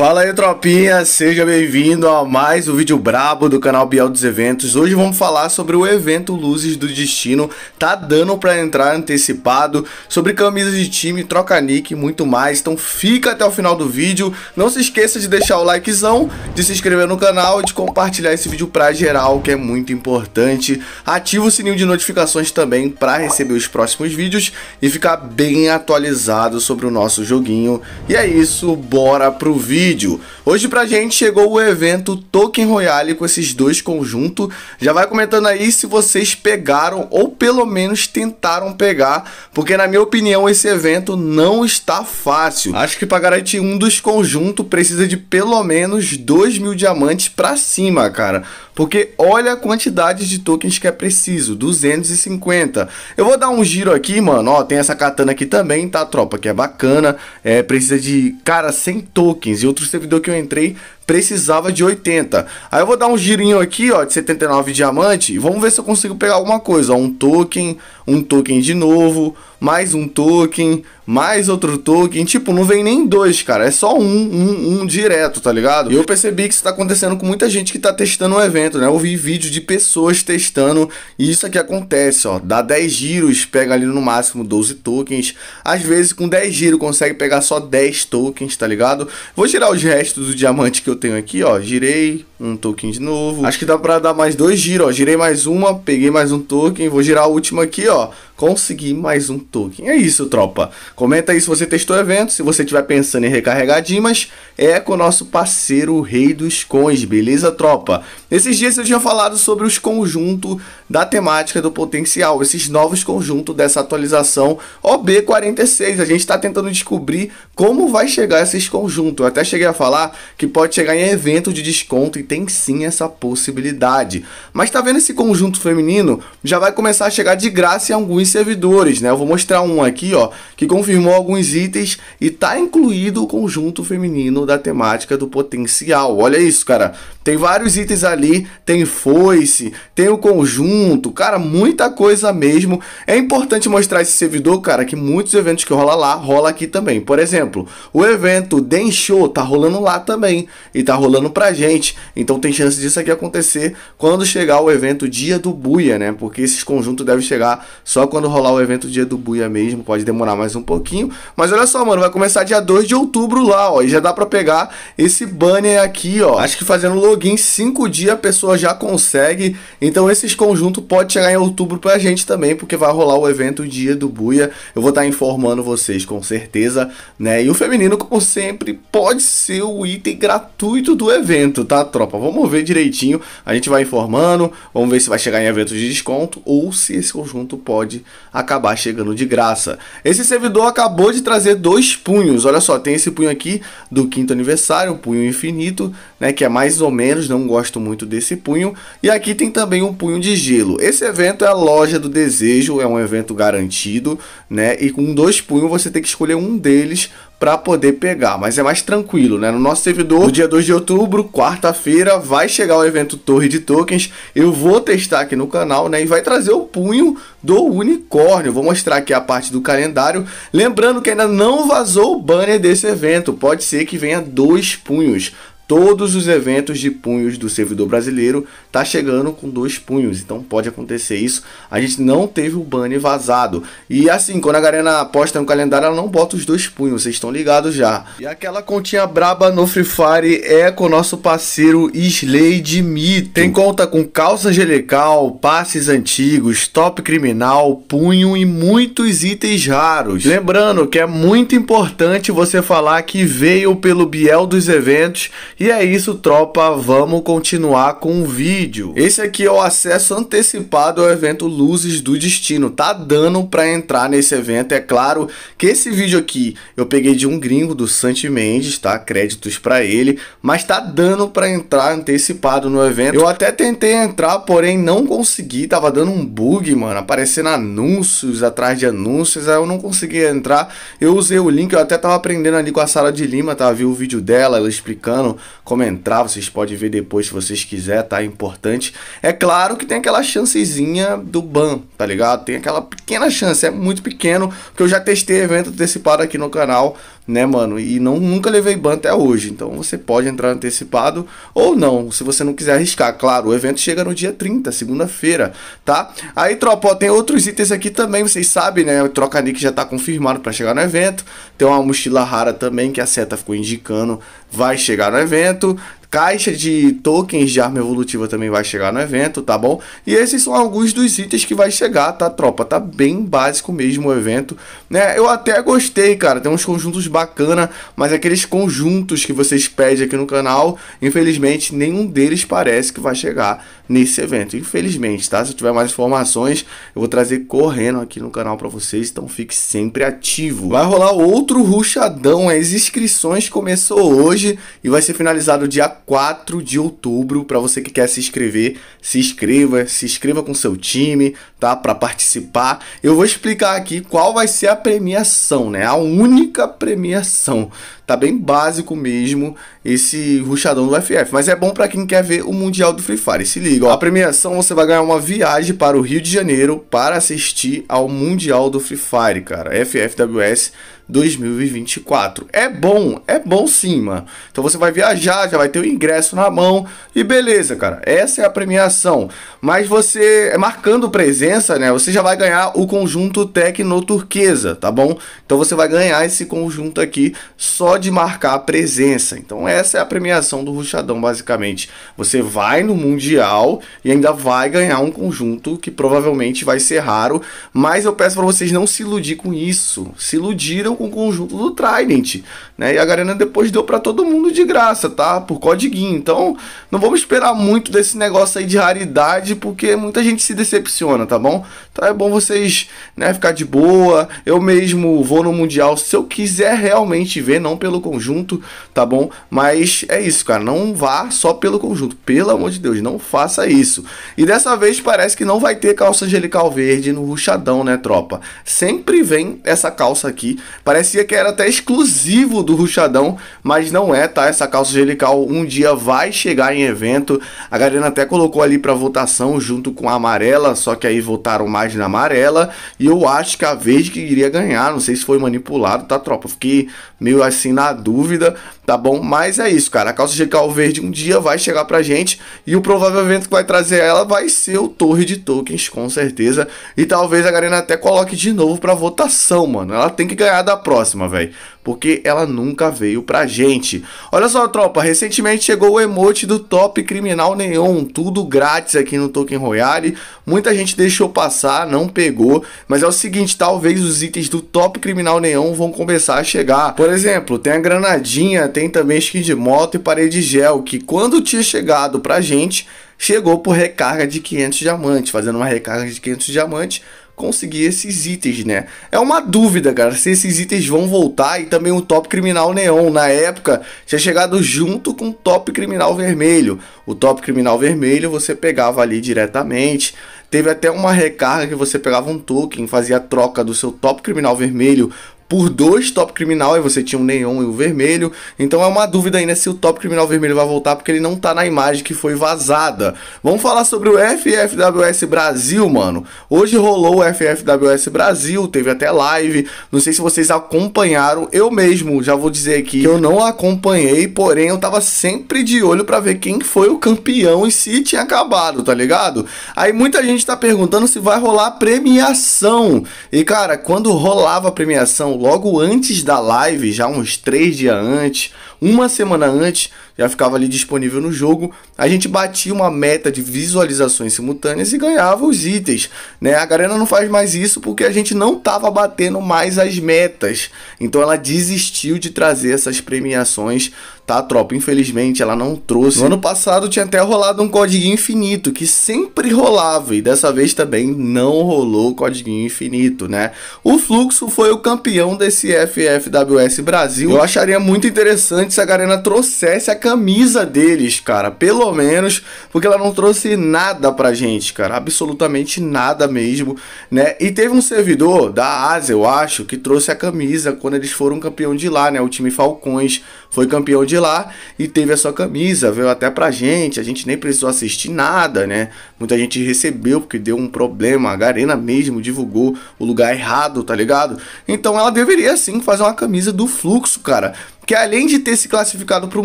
Fala aí, tropinha! Seja bem-vindo a mais um vídeo brabo do canal Biel dos Eventos. Hoje vamos falar sobre o evento Luzes do Destino. Tá dando para entrar antecipado, sobre camisas de time, troca nick e muito mais. Então fica até o final do vídeo. Não se esqueça de deixar o likezão, de se inscrever no canal e de compartilhar esse vídeo pra geral, que é muito importante. Ativa o sininho de notificações também para receber os próximos vídeos e ficar bem atualizado sobre o nosso joguinho. E é isso, bora pro vídeo! vídeo. Hoje pra gente chegou o evento Token Royale com esses dois conjuntos. Já vai comentando aí se vocês pegaram ou pelo menos tentaram pegar, porque na minha opinião esse evento não está fácil. Acho que pra garantir um dos conjuntos precisa de pelo menos 2 mil diamantes pra cima, cara porque olha a quantidade de tokens que é preciso, 250. Eu vou dar um giro aqui, mano, ó, tem essa katana aqui também, tá, tropa, que é bacana, é, precisa de, cara, 100 tokens, e outro servidor que eu entrei precisava de 80. Aí eu vou dar um girinho aqui, ó, de 79 diamante, e vamos ver se eu consigo pegar alguma coisa, ó, um token, um token de novo, mais um token, mais outro token, tipo, não vem nem dois, cara, é só um, um, um direto, tá ligado? E eu percebi que isso tá acontecendo com muita gente que tá testando o um evento, né? Eu vi vídeo de pessoas testando e isso aqui acontece, ó, dá 10 giros, pega ali no máximo 12 tokens, às vezes com 10 giros consegue pegar só 10 tokens, tá ligado? Vou tirar os restos do diamante que eu tenho aqui, ó. Girei um token de novo. Acho que dá pra dar mais dois giros, ó. Girei mais uma, peguei mais um token. Vou girar a última aqui, ó conseguir mais um token. É isso, tropa. Comenta aí se você testou o evento, se você estiver pensando em recarregar Dimas, é com o nosso parceiro o Rei dos Cons, beleza, tropa? Esses dias eu tinha falado sobre os conjuntos da temática do potencial, esses novos conjuntos dessa atualização OB46. A gente está tentando descobrir como vai chegar esses conjuntos. Eu até cheguei a falar que pode chegar em evento de desconto e tem sim essa possibilidade. Mas tá vendo esse conjunto feminino? Já vai começar a chegar de graça em alguns servidores, né? Eu vou mostrar um aqui, ó, que confirmou alguns itens e tá incluído o conjunto feminino da temática do potencial. Olha isso, cara. Tem vários itens ali, tem foice, tem o conjunto, cara, muita coisa mesmo. É importante mostrar esse servidor, cara, que muitos eventos que rola lá, rola aqui também. Por exemplo, o evento Den Show tá rolando lá também e tá rolando pra gente. Então tem chance disso aqui acontecer quando chegar o evento Dia do Buia, né? Porque esses conjuntos devem chegar só quando quando rolar o evento dia do Buia mesmo, pode demorar mais um pouquinho. Mas olha só, mano, vai começar dia 2 de outubro lá, ó. E já dá pra pegar esse banner aqui, ó. Acho que fazendo login 5 dias a pessoa já consegue. Então esses conjuntos pode chegar em outubro pra gente também, porque vai rolar o evento dia do Buia. Eu vou estar tá informando vocês com certeza, né? E o feminino, como sempre, pode ser o item gratuito do evento, tá, tropa? Vamos ver direitinho. A gente vai informando, vamos ver se vai chegar em evento de desconto ou se esse conjunto pode acabar chegando de graça. Esse servidor acabou de trazer dois punhos, olha só, tem esse punho aqui do quinto aniversário, o punho infinito, né, que é mais ou menos, não gosto muito desse punho, e aqui tem também um punho de gelo. Esse evento é a loja do desejo, é um evento garantido, né, e com dois punhos você tem que escolher um deles para poder pegar, mas é mais tranquilo, né? No nosso servidor, no dia 2 de outubro, quarta-feira, vai chegar o evento Torre de Tokens. Eu vou testar aqui no canal, né? E vai trazer o punho do unicórnio. Vou mostrar aqui a parte do calendário. Lembrando que ainda não vazou o banner desse evento. Pode ser que venha dois punhos. Todos os eventos de punhos do servidor brasileiro tá chegando com dois punhos, então pode acontecer isso. A gente não teve o banner vazado. E assim, quando a Garena aposta no calendário, ela não bota os dois punhos, vocês estão ligados já. E aquela continha braba no Free Fire é com o nosso parceiro Slade Mito. Tem conta com calça angelical, passes antigos, top criminal, punho e muitos itens raros. Lembrando que é muito importante você falar que veio pelo Biel dos eventos. E é isso, tropa, vamos continuar com o vídeo vídeo. Esse aqui é o acesso antecipado ao evento Luzes do Destino. Tá dando para entrar nesse evento. É claro que esse vídeo aqui eu peguei de um gringo do Santi Mendes, tá? Créditos para ele, mas tá dando para entrar antecipado no evento. Eu até tentei entrar, porém não consegui, tava dando um bug, mano, aparecendo anúncios atrás de anúncios, aí eu não consegui entrar. Eu usei o link, eu até tava aprendendo ali com a Sara de Lima, tá? Vi o vídeo dela, ela explicando como entrar, vocês podem ver depois se vocês quiserem, tá? Importante importante. É claro que tem aquela chancezinha do ban, tá ligado? Tem aquela pequena chance, é muito pequeno, porque eu já testei evento antecipado aqui no canal, né, mano? E não, nunca levei ban até hoje. Então você pode entrar antecipado ou não, se você não quiser arriscar. Claro, o evento chega no dia 30, segunda-feira, tá? Aí, tropa, ó, tem outros itens aqui também, vocês sabem, né? O troca nick já tá confirmado para chegar no evento. Tem uma mochila rara também que a seta ficou indicando vai chegar no evento. Caixa de tokens de arma evolutiva também vai chegar no evento, tá bom? E esses são alguns dos itens que vai chegar, tá, tropa? Tá bem básico mesmo o evento, né? Eu até gostei, cara. Tem uns conjuntos bacana, mas aqueles conjuntos que vocês pedem aqui no canal, infelizmente, nenhum deles parece que vai chegar nesse evento. Infelizmente, tá? Se eu tiver mais informações, eu vou trazer correndo aqui no canal para vocês, então fique sempre ativo. Vai rolar outro ruchadão, as inscrições começou hoje e vai ser finalizado dia 4 de outubro. Para você que quer se inscrever, se inscreva, se inscreva com seu time, tá? Para participar. Eu vou explicar aqui qual vai ser a premiação, né? A única premiação. Tá bem básico mesmo esse ruchadão do FF. Mas é bom para quem quer ver o Mundial do Free Fire. Se liga, ó. A premiação você vai ganhar uma viagem para o Rio de Janeiro para assistir ao Mundial do Free Fire, cara. FFWS 2024. É bom, é bom sim, mano. Então você vai viajar, já vai ter o ingresso na mão e beleza, cara. Essa é a premiação. Mas você, é marcando presença, né? Você já vai ganhar o conjunto Tecno Turquesa, tá bom? Então você vai ganhar esse conjunto aqui só de marcar a presença. Então essa é a premiação do Ruchadão, basicamente. Você vai no Mundial e ainda vai ganhar um conjunto que provavelmente vai ser raro, mas eu peço para vocês não se iludir com isso. Se iludiram com o conjunto do Trident, né? E a Garena depois deu para todo mundo de graça, tá? Por codiguinho. Então, não vamos esperar muito desse negócio aí de raridade, porque muita gente se decepciona, tá bom? Então é bom vocês, né, ficar de boa. Eu mesmo vou no mundial se eu quiser realmente ver, não pelo conjunto, tá bom? Mas é isso, cara, não vá só pelo conjunto, pelo amor de Deus, não faça isso. E dessa vez parece que não vai ter calça angelical verde no ruchadão, né, tropa? Sempre vem essa calça aqui. Parecia que era até exclusivo do Ruchadão, mas não é, tá? Essa calça angelical um dia vai chegar em evento. A Garena até colocou ali para votação junto com a amarela, só que aí votaram mais na amarela. E eu acho que a vez que iria ganhar, não sei se foi manipulado, tá, tropa? Fiquei meio assim na dúvida, tá bom? Mas é isso, cara. A calça jecal verde um dia vai chegar pra gente e o provável evento que vai trazer ela vai ser o Torre de Tokens, com certeza. E talvez a Garena até coloque de novo pra votação, mano. Ela tem que ganhar da próxima, velho porque ela nunca veio pra gente. Olha só, tropa, recentemente chegou o emote do Top Criminal Neon, tudo grátis aqui no Token Royale. Muita gente deixou passar, não pegou, mas é o seguinte, talvez os itens do Top Criminal Neon vão começar a chegar. Por exemplo, tem a granadinha, tem também skin de moto e parede gel, que quando tinha chegado pra gente, chegou por recarga de 500 diamantes, fazendo uma recarga de 500 diamantes conseguir esses itens, né? É uma dúvida, cara, se esses itens vão voltar e também o Top Criminal Neon na época tinha chegado junto com o Top Criminal Vermelho. O Top Criminal Vermelho você pegava ali diretamente. Teve até uma recarga que você pegava um token, fazia a troca do seu Top Criminal Vermelho por dois top criminal, e você tinha o neon e o vermelho. Então é uma dúvida ainda se o top criminal vermelho vai voltar, porque ele não tá na imagem que foi vazada. Vamos falar sobre o FFWS Brasil, mano. Hoje rolou o FFWS Brasil, teve até live. Não sei se vocês acompanharam. Eu mesmo já vou dizer aqui que eu não acompanhei, porém eu tava sempre de olho para ver quem foi o campeão e se tinha acabado, tá ligado? Aí muita gente tá perguntando se vai rolar premiação. E cara, quando rolava a premiação, logo antes da live, já uns três dias antes, uma semana antes, já ficava ali disponível no jogo. A gente batia uma meta de visualizações simultâneas e ganhava os itens, né? A Garena não faz mais isso porque a gente não tava batendo mais as metas. Então ela desistiu de trazer essas premiações tá, tropa? Infelizmente ela não trouxe. No ano passado tinha até rolado um código infinito, que sempre rolava, e dessa vez também não rolou código infinito, né? O Fluxo foi o campeão desse FFWS Brasil. Eu acharia muito interessante se a Garena trouxesse a camisa deles, cara, pelo menos, porque ela não trouxe nada pra gente, cara, absolutamente nada mesmo, né? E teve um servidor da Ásia, eu acho, que trouxe a camisa quando eles foram campeão de lá, né? O time Falcões foi campeão de lá e teve a sua camisa, veio até pra gente, a gente nem precisou assistir nada, né? Muita gente recebeu porque deu um problema, a Garena mesmo divulgou o lugar errado, tá ligado? Então ela deveria sim fazer uma camisa do fluxo, cara que além de ter se classificado para o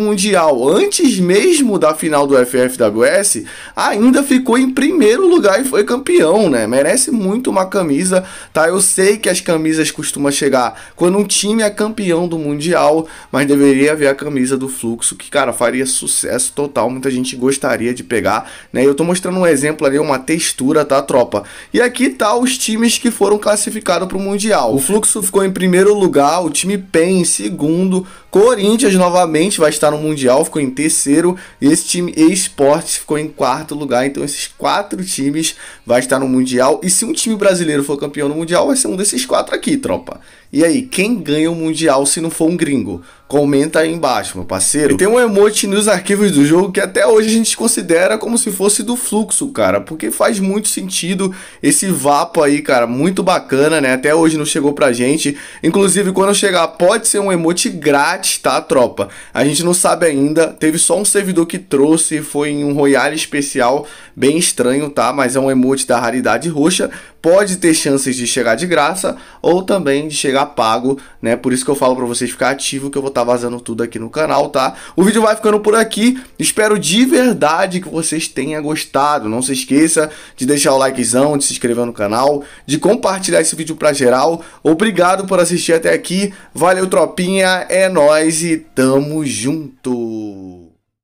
Mundial antes mesmo da final do FFWS, ainda ficou em primeiro lugar e foi campeão, né? Merece muito uma camisa, tá? Eu sei que as camisas costumam chegar quando um time é campeão do Mundial, mas deveria haver a camisa do Fluxo, que, cara, faria sucesso total. Muita gente gostaria de pegar, né? Eu tô mostrando um exemplo ali, uma textura, tá, tropa? E aqui tá os times que foram classificados para o Mundial. O Fluxo ficou em primeiro lugar, o time PEN em segundo, Corinthians novamente vai estar no Mundial, ficou em terceiro. Esse time Esportes ficou em quarto lugar. Então esses quatro times vai estar no Mundial. E se um time brasileiro for campeão no Mundial, vai ser um desses quatro aqui, tropa. E aí, quem ganha o Mundial se não for um gringo? comenta aí embaixo, meu parceiro. E tem um emote nos arquivos do jogo que até hoje a gente considera como se fosse do fluxo, cara, porque faz muito sentido esse vapo aí, cara, muito bacana, né? Até hoje não chegou pra gente. Inclusive, quando chegar, pode ser um emote grátis, tá, tropa? A gente não sabe ainda, teve só um servidor que trouxe, foi em um royale especial, bem estranho, tá? Mas é um emote da raridade roxa, pode ter chances de chegar de graça ou também de chegar pago, né? Por isso que eu falo para vocês ficar ativo que eu vou estar tá vazando tudo aqui no canal, tá? O vídeo vai ficando por aqui. Espero de verdade que vocês tenham gostado. Não se esqueça de deixar o likezão, de se inscrever no canal, de compartilhar esse vídeo para geral. Obrigado por assistir até aqui. Valeu, tropinha. É nós e tamo junto.